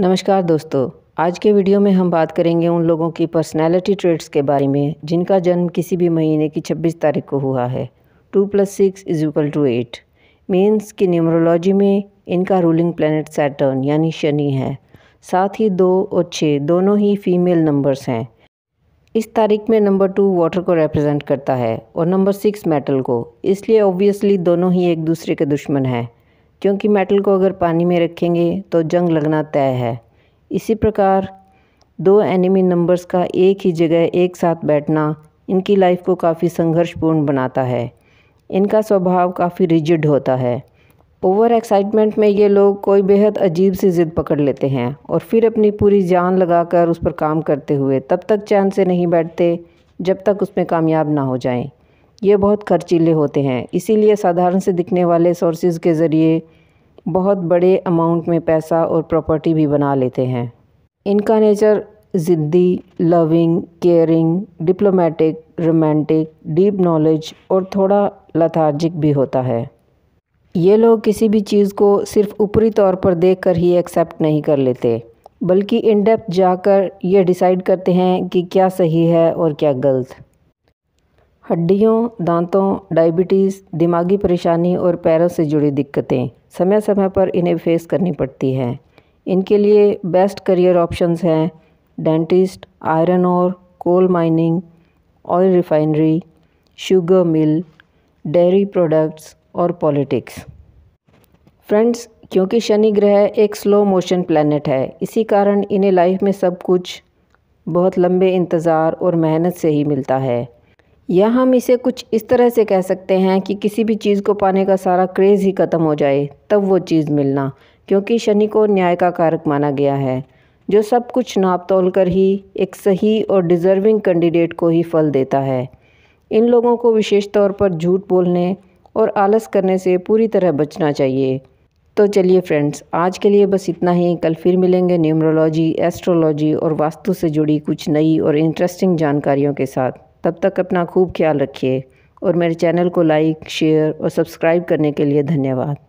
नमस्कार दोस्तों आज के वीडियो में हम बात करेंगे उन लोगों की पर्सनैलिटी ट्रेड्स के बारे में जिनका जन्म किसी भी महीने की 26 तारीख को हुआ है two plus six is equal to eight means की न्यूमरोलॉजी में इनका रूलिंग प्लानट सैटर्न यानी शनि है साथ ही दो और छः दोनों ही फीमेल नंबर्स हैं इस तारीख में नंबर टू वाटर को रिप्रेजेंट करता है और नंबर सिक्स मेटल को इसलिए ऑब्वियसली दोनों ही एक दूसरे के दुश्मन हैं क्योंकि मेटल को अगर पानी में रखेंगे तो जंग लगना तय है इसी प्रकार दो एनिमी नंबर्स का एक ही जगह एक साथ बैठना इनकी लाइफ को काफ़ी संघर्षपूर्ण बनाता है इनका स्वभाव काफ़ी रिजिड होता है ओवर एक्साइटमेंट में ये लोग कोई बेहद अजीब सी ज़िद पकड़ लेते हैं और फिर अपनी पूरी जान लगाकर उस पर काम करते हुए तब तक चैन से नहीं बैठते जब तक उसमें कामयाब ना हो जाएं। ये बहुत खर्चीले होते हैं इसीलिए साधारण से दिखने वाले सोर्सेज के ज़रिए बहुत बड़े अमाउंट में पैसा और प्रॉपर्टी भी बना लेते हैं इनका नेचर ज़िद्दी loving caring diplomatic romantic deep knowledge और थोड़ा लथार्जिक भी होता है ये लोग किसी भी चीज़ को सिर्फ ऊपरी तौर पर देख कर ही एक्सेप्ट नहीं कर लेते बल्कि इन डेप्थ जाकर यह डिसाइड करते हैं कि क्या सही है और क्या गलत हड्डियों दांतों डायबिटीज़ दिमागी परेशानी और पैरों से जुड़ी दिक्कतें समय समय पर इन्हें फेस करनी पड़ती है इनके लिए बेस्ट करियर ऑप्शंस हैं डेंटिस्ट आयरन और coal mining oil refinery sugar mill dairy products और पॉलिटिक्स फ्रेंड्स क्योंकि शनि ग्रह एक स्लो मोशन प्लानट है इसी कारण इन्हें लाइफ में सब कुछ बहुत लंबे इंतज़ार और मेहनत से ही मिलता है या हम इसे कुछ इस तरह से कह सकते हैं कि किसी भी चीज़ को पाने का सारा क्रेज़ ही ख़त्म हो जाए तब वो चीज़ मिलना क्योंकि शनि को न्याय का कारक माना गया है जो सब कुछ नाप तोल कर ही एक सही और डिज़र्विंग कैंडिडेट को ही फल देता है इन लोगों को विशेष तौर पर झूठ बोलने और आलस करने से पूरी तरह बचना चाहिए तो चलिए फ्रेंड्स आज के लिए बस इतना ही कल फिर मिलेंगे न्यूमरोलॉजी एस्ट्रोलॉजी और वास्तु से जुड़ी कुछ नई और इंटरेस्टिंग जानकारियों के साथ तब तक अपना खूब ख्याल रखिए और मेरे चैनल को लाइक शेयर और सब्सक्राइब करने के लिए धन्यवाद